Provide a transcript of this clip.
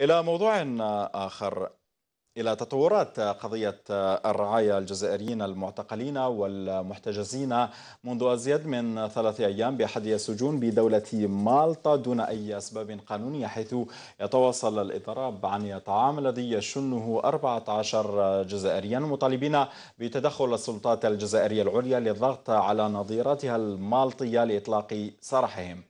إلى موضوع آخر إلى تطورات قضية الرعايا الجزائريين المعتقلين والمحتجزين منذ أزيد من ثلاثة أيام بأحد السجون بدولة مالطا دون أي أسباب قانونية حيث يتواصل الإضراب عن الطعام الذي يشنه 14 جزائريا مطالبين بتدخل السلطات الجزائرية العليا للضغط على نظيرتها المالطية لإطلاق سراحهم